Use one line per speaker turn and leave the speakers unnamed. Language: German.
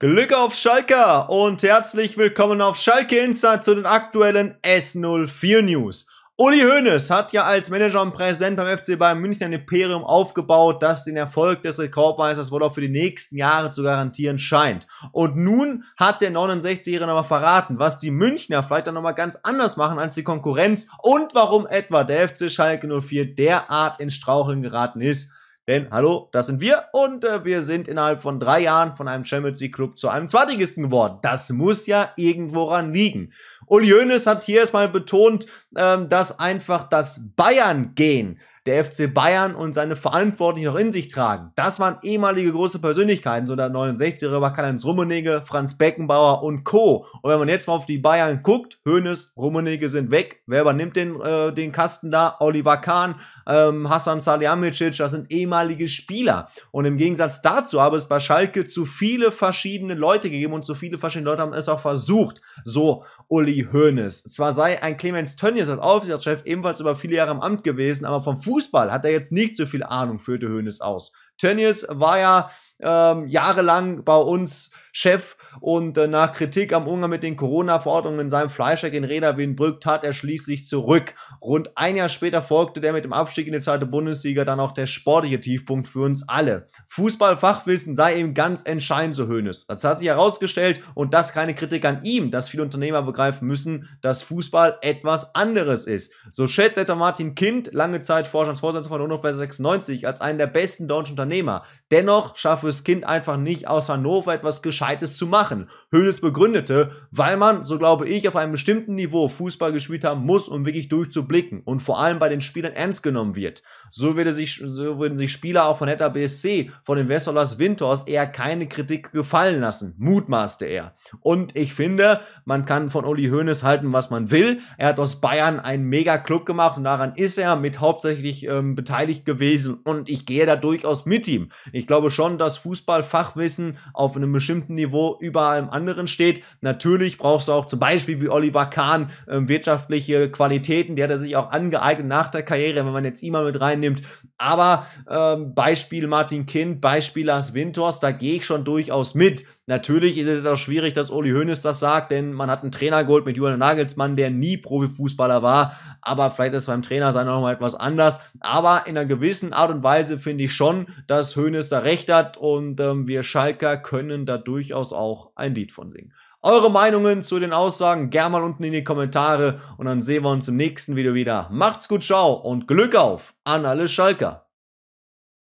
Glück auf Schalke und herzlich willkommen auf Schalke Insight zu den aktuellen S04 News. Uli Hoeneß hat ja als Manager und Präsident beim FC Bayern München ein Imperium aufgebaut, das den Erfolg des Rekordmeisters wohl auch für die nächsten Jahre zu garantieren scheint. Und nun hat der 69-Jährige nochmal verraten, was die Münchner vielleicht dann nochmal ganz anders machen als die Konkurrenz und warum etwa der FC Schalke 04 derart in Straucheln geraten ist denn, hallo, das sind wir und äh, wir sind innerhalb von drei Jahren von einem Champions League Club zu einem Zweitligisten geworden. Das muss ja irgendwo ran liegen. Uli Hoeneß hat hier erstmal betont, ähm, dass einfach das Bayern gehen der FC Bayern und seine Verantwortlichen noch in sich tragen. Das waren ehemalige große Persönlichkeiten, so der 69er war Karl-Heinz Rummenigge, Franz Beckenbauer und Co. Und wenn man jetzt mal auf die Bayern guckt, Hoeneß, Rummenigge sind weg. Wer übernimmt den, äh, den Kasten da? Oliver Kahn, ähm, Hassan Salihamidzic, das sind ehemalige Spieler. Und im Gegensatz dazu habe es bei Schalke zu viele verschiedene Leute gegeben und zu viele verschiedene Leute haben es auch versucht. So Uli Hoeneß. Zwar sei ein Clemens Tönnies als Aufsichtschef ebenfalls über viele Jahre im Amt gewesen, aber vom Fuß Fußball hat er jetzt nicht so viel Ahnung, führte Hoeneß aus. Tönnies war ja ähm, jahrelang bei uns Chef und äh, nach Kritik am Umgang mit den Corona-Verordnungen in seinem Fleischer in Reda Wienbrück tat er schließlich zurück. Rund ein Jahr später folgte der mit dem Abstieg in die zweite Bundesliga dann auch der sportliche Tiefpunkt für uns alle. Fußballfachwissen sei ihm ganz entscheidend, so Hoeneß. Das hat sich herausgestellt und das keine Kritik an ihm, dass viele Unternehmer begreifen müssen, dass Fußball etwas anderes ist. So schätzt etwa Martin Kind, lange Zeit Forscher Vorsitzender von Hannover 96 als einen der besten deutschen Unternehmer. Dennoch schaffe es Kind einfach nicht, aus Hannover etwas Gescheites zu machen. Höhles begründete, weil man, so glaube ich, auf einem bestimmten Niveau Fußball gespielt haben muss, um wirklich durchzublicken und vor allem bei den Spielern ernst genommen wird. So, würde sich, so würden sich Spieler auch von Hertha BSC von den Wessolers Winters eher keine Kritik gefallen lassen, mutmaßte er. Und ich finde, man kann von Uli Hoeneß halten, was man will. Er hat aus Bayern einen Mega-Club gemacht und daran ist er mit hauptsächlich ähm, beteiligt gewesen und ich gehe da durchaus mit ihm. Ich glaube schon, dass Fußballfachwissen auf einem bestimmten Niveau über allem anderen steht. Natürlich brauchst du auch zum Beispiel wie Oliver Kahn äh, wirtschaftliche Qualitäten, die hat er sich auch angeeignet nach der Karriere, wenn man jetzt immer mit rein einnimmt. Aber ähm, Beispiel Martin Kind, Beispiel Lars Winters, da gehe ich schon durchaus mit, Natürlich ist es auch schwierig, dass Uli Hoeneß das sagt, denn man hat einen Trainer geholt mit Julian Nagelsmann, der nie Profifußballer war, aber vielleicht ist es beim Trainer sein mal etwas anders. Aber in einer gewissen Art und Weise finde ich schon, dass Hoeneß da recht hat und ähm, wir Schalker können da durchaus auch ein Lied von singen. Eure Meinungen zu den Aussagen gerne mal unten in die Kommentare und dann sehen wir uns im nächsten Video wieder. Macht's gut, ciao und Glück auf an alle Schalker!